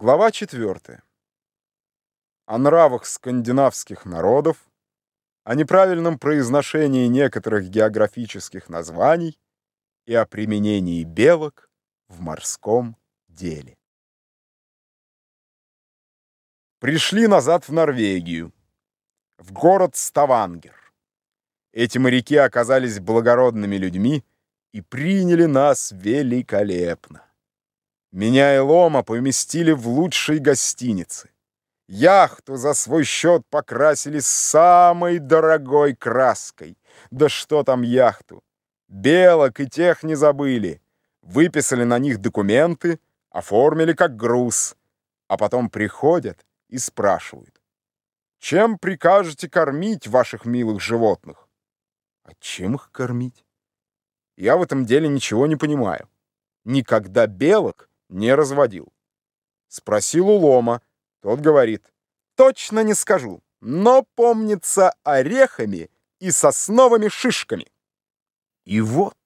Глава 4. О нравах скандинавских народов, о неправильном произношении некоторых географических названий и о применении белок в морском деле. Пришли назад в Норвегию, в город Ставангер. Эти моряки оказались благородными людьми и приняли нас великолепно. Меня и Лома поместили в лучшей гостинице. Яхту за свой счет покрасили самой дорогой краской. Да что там яхту? Белок и тех не забыли. Выписали на них документы, оформили как груз. А потом приходят и спрашивают. Чем прикажете кормить ваших милых животных? А чем их кормить? Я в этом деле ничего не понимаю. Никогда белок не разводил. Спросил у Лома, тот говорит, точно не скажу, но помнится орехами и сосновыми шишками. И вот,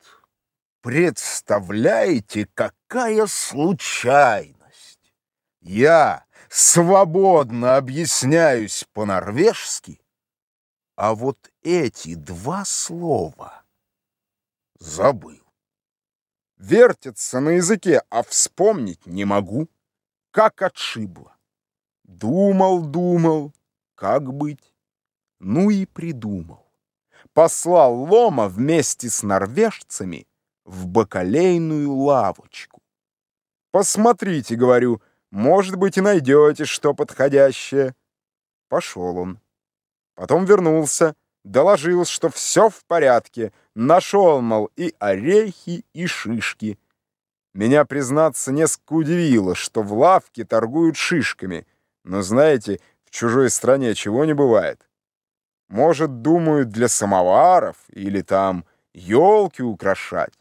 представляете, какая случайность! Я свободно объясняюсь по-норвежски, а вот эти два слова забыл вертится на языке, а вспомнить не могу. Как отшибло. Думал, думал, как быть. Ну и придумал. Послал Лома вместе с норвежцами в бакалейную лавочку. «Посмотрите», — говорю, — «может быть, и найдете что подходящее». Пошел он. Потом вернулся доложил, что все в порядке, нашел, мол, и орехи, и шишки. Меня, признаться, несколько удивило, что в лавке торгуют шишками, но, знаете, в чужой стране чего не бывает. Может, думают, для самоваров или там елки украшать,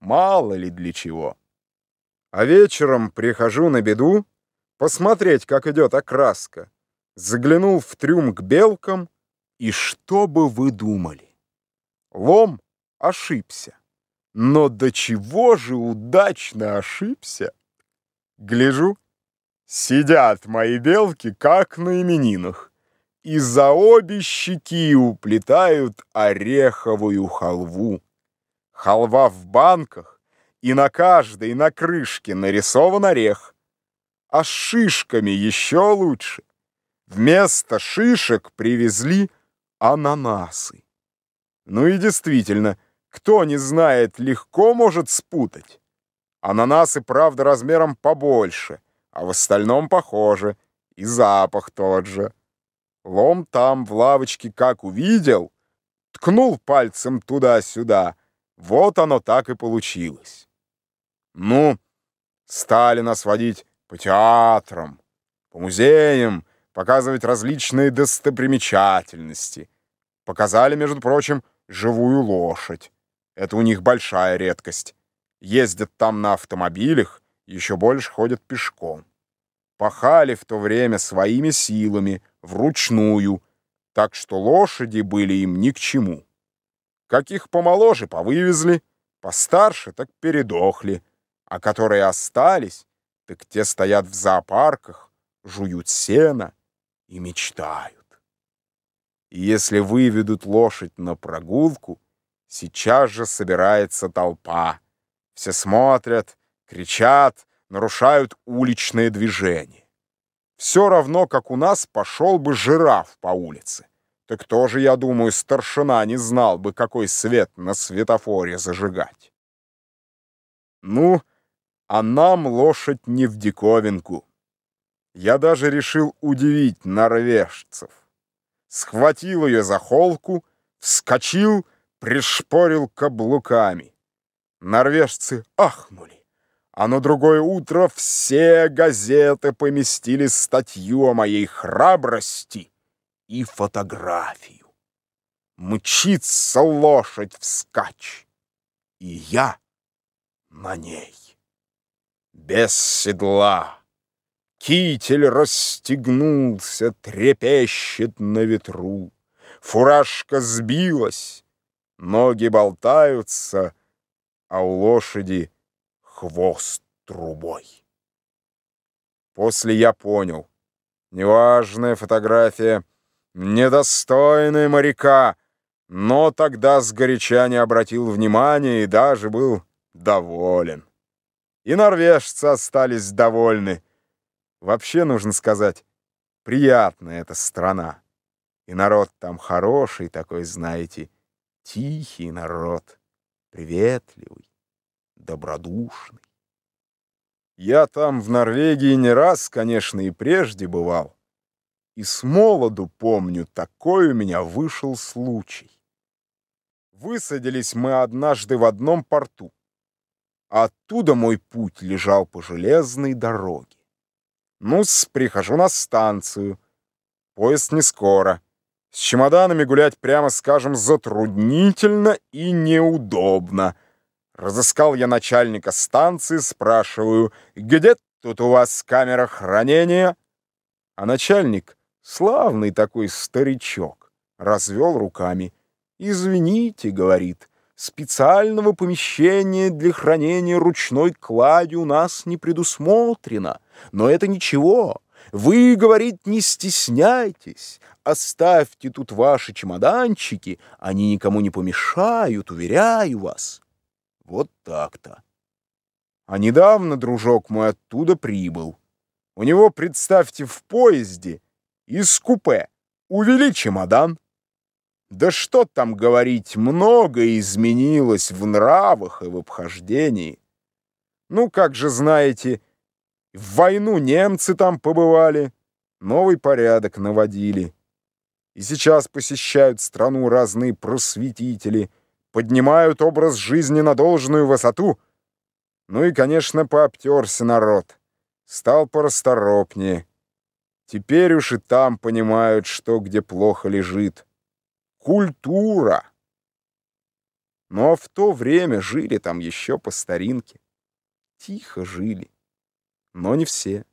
мало ли для чего. А вечером прихожу на беду посмотреть, как идет окраска. Заглянул в трюм к белкам — и что бы вы думали? Лом ошибся. Но до чего же удачно ошибся? Гляжу, сидят мои белки, как на именинах, и за обе щеки уплетают ореховую халву. Халва в банках, и на каждой на крышке нарисован орех. А с шишками еще лучше. Вместо шишек привезли ананасы. Ну и действительно, кто не знает, легко может спутать. Ананасы, правда, размером побольше, а в остальном похоже и запах тот же. Лом там в лавочке как увидел, ткнул пальцем туда-сюда. Вот оно так и получилось. Ну, стали нас водить по театрам, по музеям, показывать различные достопримечательности. Показали, между прочим, живую лошадь. Это у них большая редкость. Ездят там на автомобилях, еще больше ходят пешком. Пахали в то время своими силами, вручную, так что лошади были им ни к чему. Каких помоложе повывезли, постарше так передохли, а которые остались, так те стоят в зоопарках, жуют сено, и мечтают. И если выведут лошадь на прогулку, сейчас же собирается толпа. Все смотрят, кричат, нарушают уличное движение. Все равно, как у нас пошел бы жираф по улице. Так тоже, я думаю, старшина не знал бы, какой свет на светофоре зажигать. Ну, а нам лошадь не в диковинку. Я даже решил удивить норвежцев. Схватил ее за холку, вскочил, пришпорил каблуками. Норвежцы ахнули. А на другое утро все газеты поместили статью о моей храбрости и фотографию. Мчится лошадь вскачь, и я на ней. Без седла. Китель расстегнулся, трепещет на ветру. Фуражка сбилась, ноги болтаются, а у лошади хвост трубой. После я понял. Неважная фотография, недостойная моряка, но тогда сгоряча не обратил внимания и даже был доволен. И норвежцы остались довольны. Вообще, нужно сказать, приятная эта страна. И народ там хороший такой, знаете, тихий народ, приветливый, добродушный. Я там в Норвегии не раз, конечно, и прежде бывал. И с молоду помню, такой у меня вышел случай. Высадились мы однажды в одном порту, а оттуда мой путь лежал по железной дороге. Ну-с, прихожу на станцию. Поезд не скоро. С чемоданами гулять, прямо скажем, затруднительно и неудобно. Разыскал я начальника станции, спрашиваю, где тут у вас камера хранения? А начальник, славный такой старичок, развел руками. «Извините», — говорит, — «специального помещения для хранения ручной клади у нас не предусмотрено». Но это ничего. Вы, говорит, не стесняйтесь. Оставьте тут ваши чемоданчики. Они никому не помешают, уверяю вас. Вот так-то. А недавно дружок мой оттуда прибыл. У него, представьте, в поезде из купе увели чемодан. Да что там говорить, много изменилось в нравах и в обхождении. Ну, как же знаете, в войну немцы там побывали, новый порядок наводили. И сейчас посещают страну разные просветители, поднимают образ жизни на должную высоту. Ну и, конечно, пообтерся народ, стал порасторопнее. Теперь уж и там понимают, что где плохо лежит. Культура! Но в то время жили там еще по старинке. Тихо жили но не все.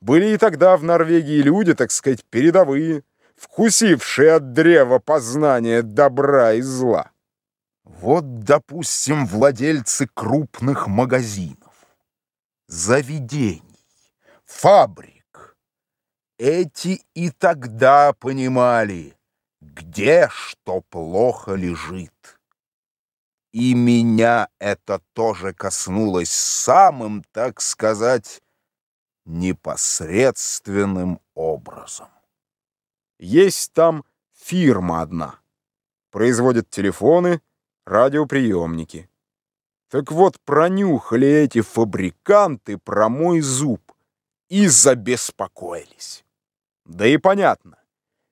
Были и тогда в Норвегии люди, так сказать, передовые, вкусившие от древа познания добра и зла. Вот, допустим, владельцы крупных магазинов, заведений, фабрик. Эти и тогда понимали, где что плохо лежит. И меня это тоже коснулось самым, так сказать, непосредственным образом. Есть там фирма одна. Производит телефоны, радиоприемники. Так вот, пронюхали эти фабриканты про мой зуб и забеспокоились. Да и понятно,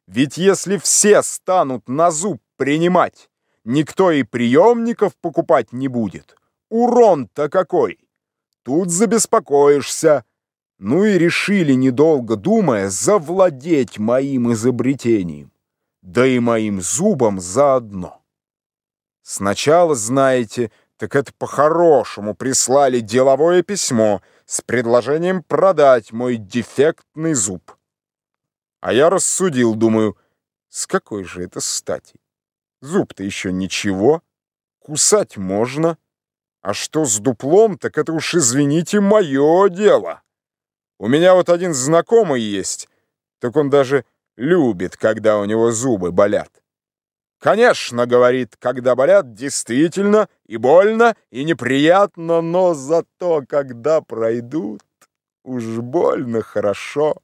ведь если все станут на зуб принимать, Никто и приемников покупать не будет. Урон-то какой! Тут забеспокоишься. Ну и решили, недолго думая, завладеть моим изобретением. Да и моим зубом заодно. Сначала, знаете, так это по-хорошему прислали деловое письмо с предложением продать мой дефектный зуб. А я рассудил, думаю, с какой же это стати? Зуб-то еще ничего. Кусать можно. А что с дуплом, так это уж, извините, мое дело. У меня вот один знакомый есть, так он даже любит, когда у него зубы болят. Конечно, говорит, когда болят, действительно и больно, и неприятно, но зато, когда пройдут, уж больно хорошо.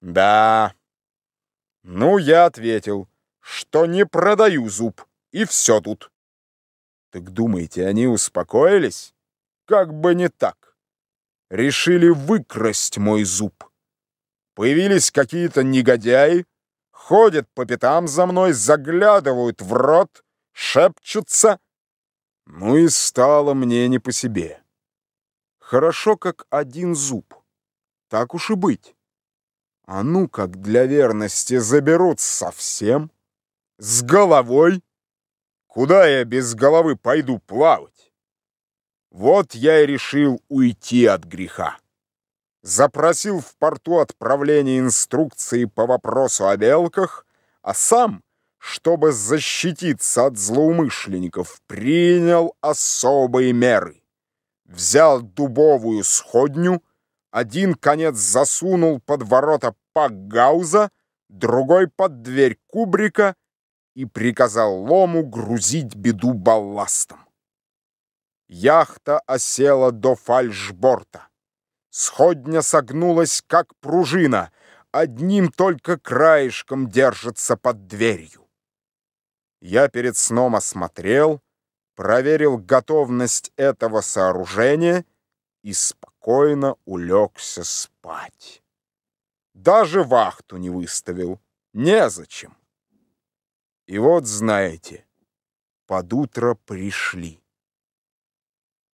Да. Ну, я ответил что не продаю зуб, и все тут. Так думаете, они успокоились? Как бы не так. Решили выкрасть мой зуб. Появились какие-то негодяи, ходят по пятам за мной, заглядывают в рот, шепчутся. Ну и стало мне не по себе. Хорошо, как один зуб. Так уж и быть. А ну, как для верности заберут совсем. С головой? Куда я без головы пойду плавать? Вот я и решил уйти от греха. Запросил в порту отправление инструкции по вопросу о белках, а сам, чтобы защититься от злоумышленников, принял особые меры. Взял дубовую сходню, один конец засунул под ворота Пакгауза, другой под дверь кубрика — и приказал лому грузить беду балластом. Яхта осела до фальшборта. Сходня согнулась, как пружина, одним только краешком держится под дверью. Я перед сном осмотрел, проверил готовность этого сооружения и спокойно улегся спать. Даже вахту не выставил. Незачем. И вот, знаете, под утро пришли.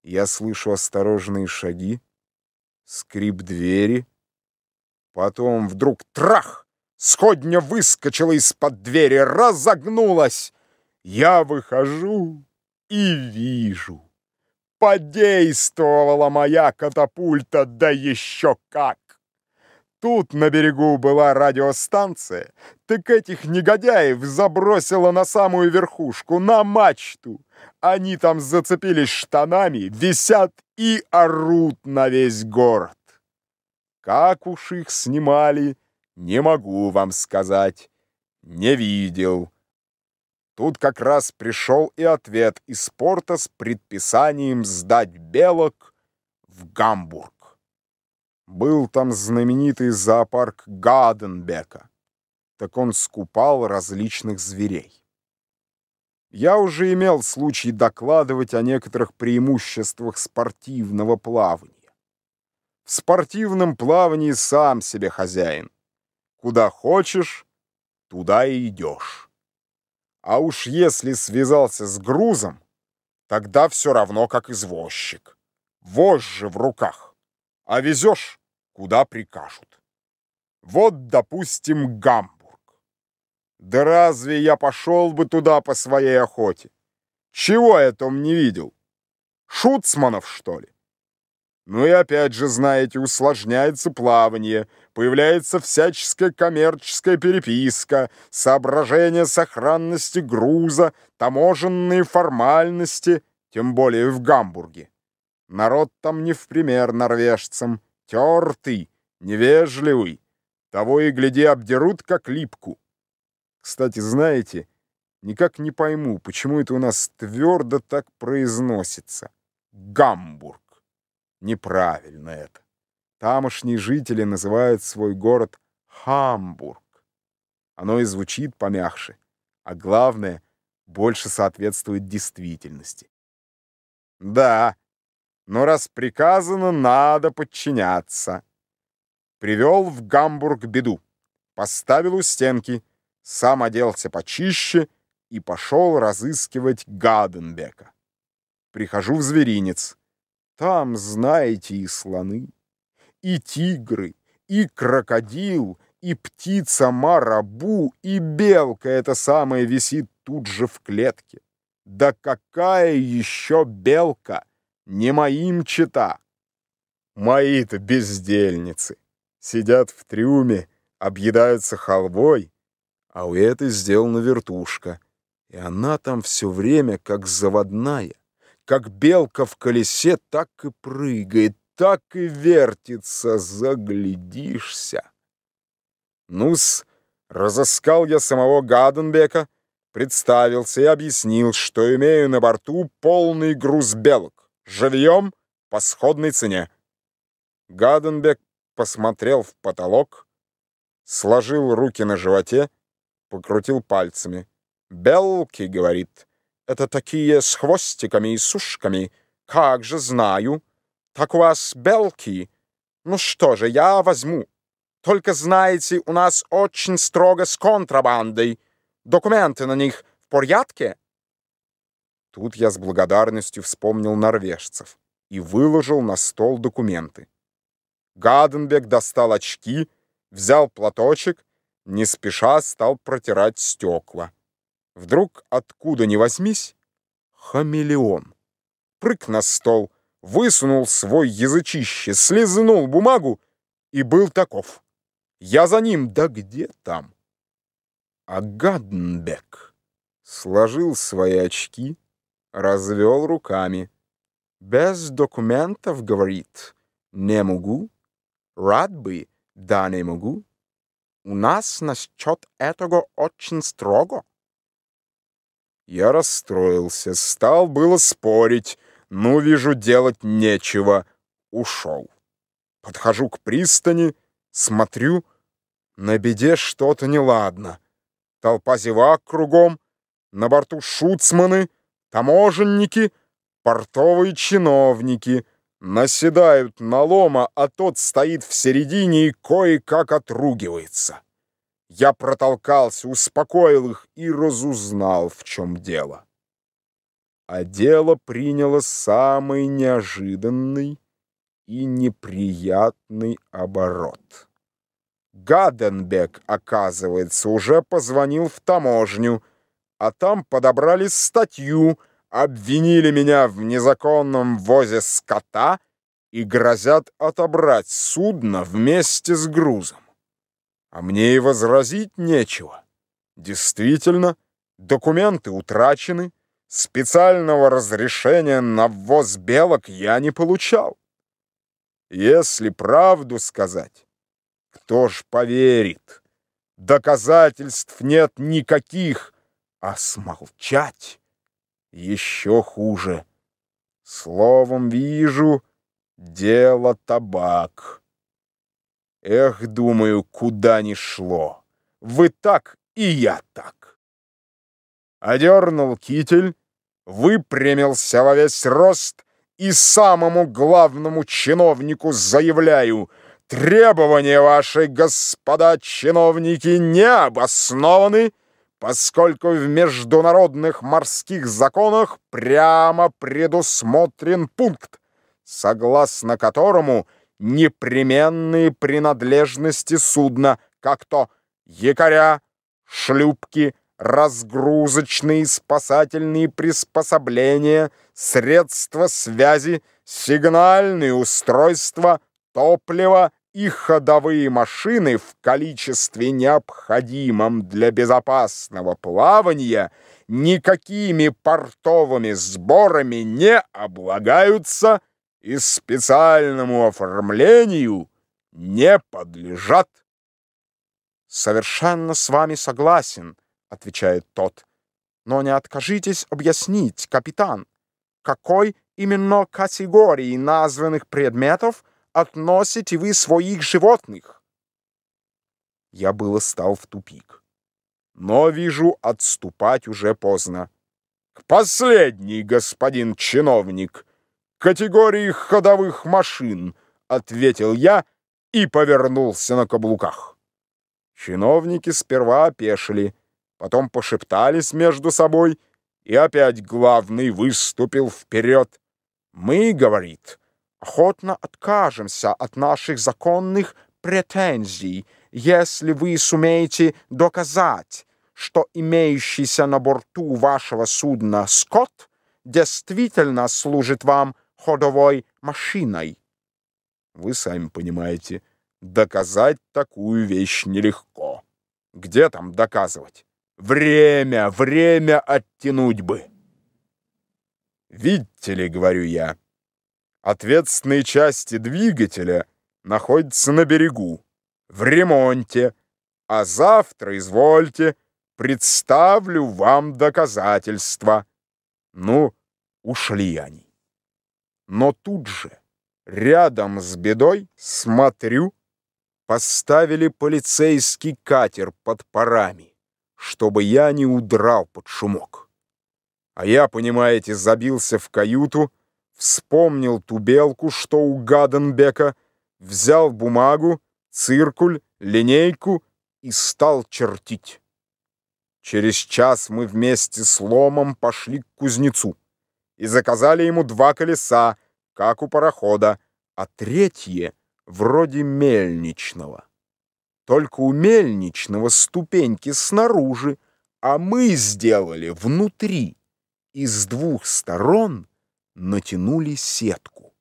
Я слышу осторожные шаги, скрип двери. Потом вдруг трах! Сходня выскочила из-под двери, разогнулась. Я выхожу и вижу. Подействовала моя катапульта, да еще как! тут на берегу была радиостанция, так этих негодяев забросило на самую верхушку, на мачту. Они там зацепились штанами, висят и орут на весь город. Как уж их снимали, не могу вам сказать. Не видел. Тут как раз пришел и ответ из порта с предписанием сдать белок в Гамбург. Был там знаменитый зоопарк Гаденбека. Так он скупал различных зверей. Я уже имел случай докладывать о некоторых преимуществах спортивного плавания. В спортивном плавании сам себе хозяин. Куда хочешь, туда и идешь. А уж если связался с грузом, тогда все равно как извозчик. Вожжи в руках а везешь, куда прикажут. Вот, допустим, Гамбург. Да разве я пошел бы туда по своей охоте? Чего я там не видел? Шуцманов, что ли? Ну и опять же, знаете, усложняется плавание, появляется всяческая коммерческая переписка, соображение сохранности груза, таможенные формальности, тем более в Гамбурге. Народ там не в пример норвежцам. Тертый, невежливый. Того и гляди, обдерут как липку. Кстати, знаете, никак не пойму, почему это у нас твердо так произносится. Гамбург. Неправильно это. Тамошние жители называют свой город Хамбург. Оно и звучит помягше, а главное, больше соответствует действительности. Да, но раз приказано, надо подчиняться. Привел в Гамбург беду, поставил у стенки, сам оделся почище и пошел разыскивать Гаденбека. Прихожу в зверинец. Там, знаете, и слоны, и тигры, и крокодил, и птица марабу, и белка эта самая висит тут же в клетке. Да какая еще белка! не моим чита. Мои-то бездельницы. Сидят в трюме, объедаются халвой, а у этой сделана вертушка. И она там все время как заводная, как белка в колесе, так и прыгает, так и вертится, заглядишься. Ну-с, разыскал я самого Гаденбека, представился и объяснил, что имею на борту полный груз белок Живьем по сходной цене. Гаденбек посмотрел в потолок, сложил руки на животе, покрутил пальцами. «Белки», — говорит, — «это такие с хвостиками и сушками. Как же знаю. Так у вас белки. Ну что же, я возьму. Только знаете, у нас очень строго с контрабандой. Документы на них в порядке?» Тут я с благодарностью вспомнил норвежцев и выложил на стол документы. Гаденбек достал очки, взял платочек, не спеша стал протирать стекла. Вдруг, откуда ни возьмись, хамелеон. Прыг на стол, высунул свой язычище, слезнул бумагу и был таков. Я за ним, да где там? А Гаденбек сложил свои очки, развел руками. «Без документов, — говорит, — не могу. Рад бы, да не могу. У нас насчет этого очень строго». Я расстроился, стал было спорить. но «Ну, вижу, делать нечего. Ушел. Подхожу к пристани, смотрю, на беде что-то неладно. Толпа зевак кругом, на борту шуцманы — Таможенники, портовые чиновники наседают на лома, а тот стоит в середине и кое-как отругивается. Я протолкался, успокоил их и разузнал, в чем дело. А дело приняло самый неожиданный и неприятный оборот. Гаденбек, оказывается, уже позвонил в таможню — а там подобрали статью, обвинили меня в незаконном ввозе скота и грозят отобрать судно вместе с грузом. А мне и возразить нечего. Действительно, документы утрачены, специального разрешения на ввоз белок я не получал. Если правду сказать, кто ж поверит? Доказательств нет никаких, а смолчать еще хуже. Словом вижу, дело табак. Эх, думаю, куда ни шло. Вы так, и я так. Одернул китель, выпрямился во весь рост и самому главному чиновнику заявляю — требования ваши, господа чиновники, не обоснованы, поскольку в международных морских законах прямо предусмотрен пункт, согласно которому непременные принадлежности судна, как то якоря, шлюпки, разгрузочные спасательные приспособления, средства связи, сигнальные устройства, топливо и ходовые машины в количестве необходимом для безопасного плавания никакими портовыми сборами не облагаются и специальному оформлению не подлежат. «Совершенно с вами согласен», — отвечает тот. «Но не откажитесь объяснить, капитан, какой именно категории названных предметов — относите вы своих животных?» Я было стал в тупик. Но, вижу, отступать уже поздно. «К последней, господин чиновник, категории ходовых машин», — ответил я и повернулся на каблуках. Чиновники сперва опешили, потом пошептались между собой, и опять главный выступил вперед. «Мы, — говорит, — охотно откажемся от наших законных претензий, если вы сумеете доказать, что имеющийся на борту вашего судна скот действительно служит вам ходовой машиной. Вы сами понимаете, доказать такую вещь нелегко. Где там доказывать? Время, время оттянуть бы. Видите ли, говорю я, — ответственные части двигателя находятся на берегу, в ремонте, а завтра, извольте, представлю вам доказательства. Ну, ушли они. Но тут же, рядом с бедой, смотрю, поставили полицейский катер под парами, чтобы я не удрал под шумок. А я, понимаете, забился в каюту, вспомнил ту белку, что у Гаденбека, взял бумагу, циркуль, линейку и стал чертить. Через час мы вместе с ломом пошли к кузнецу и заказали ему два колеса, как у парохода, а третье вроде мельничного. Только у мельничного ступеньки снаружи, а мы сделали внутри. Из двух сторон — натянули сетку.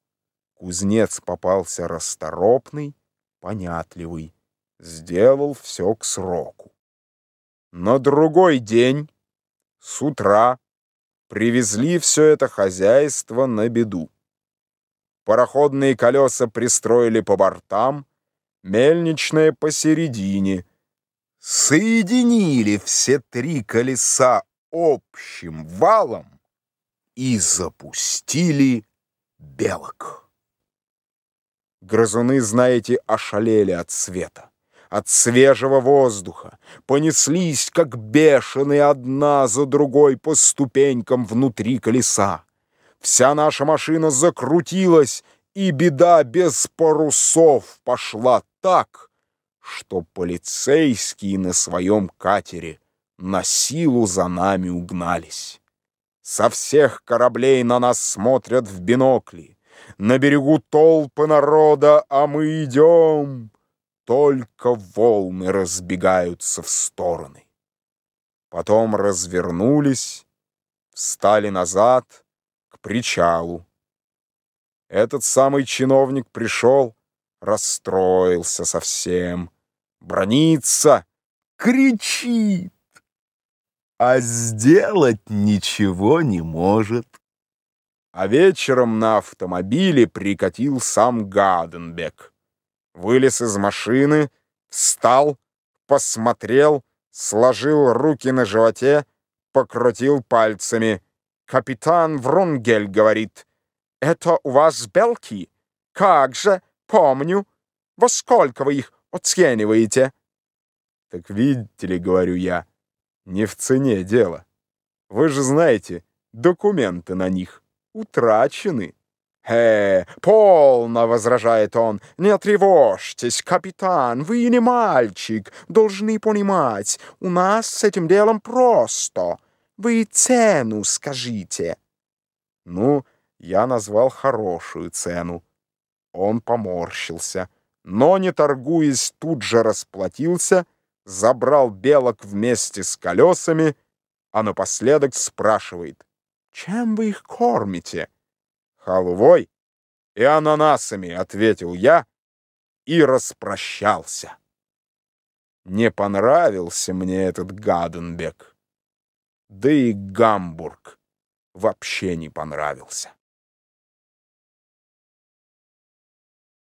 Кузнец попался расторопный, понятливый, сделал все к сроку. На другой день, с утра, привезли все это хозяйство на беду. Пароходные колеса пристроили по бортам, мельничное посередине. Соединили все три колеса общим валом и запустили белок. Грызуны, знаете, ошалели от света, от свежего воздуха, понеслись, как бешеные, одна за другой по ступенькам внутри колеса. Вся наша машина закрутилась, и беда без парусов пошла так, что полицейские на своем катере на силу за нами угнались. Со всех кораблей на нас смотрят в бинокли. На берегу толпы народа, а мы идем. Только волны разбегаются в стороны. Потом развернулись, встали назад к причалу. Этот самый чиновник пришел, расстроился совсем, бронится, кричит а сделать ничего не может. А вечером на автомобиле прикатил сам Гаденбек. Вылез из машины, встал, посмотрел, сложил руки на животе, покрутил пальцами. «Капитан Врунгель говорит, это у вас белки? Как же, помню. Во сколько вы их оцениваете?» «Так видите ли, — говорю я, — не в цене дело. Вы же знаете, документы на них утрачены. «Э, полно!» — возражает он. «Не тревожьтесь, капитан, вы не мальчик, должны понимать, у нас с этим делом просто. Вы цену скажите». Ну, я назвал хорошую цену. Он поморщился, но, не торгуясь, тут же расплатился — забрал белок вместе с колесами, а напоследок спрашивает, «Чем вы их кормите?» «Халвой и ананасами», — ответил я и распрощался. Не понравился мне этот Гаденбек, да и Гамбург вообще не понравился.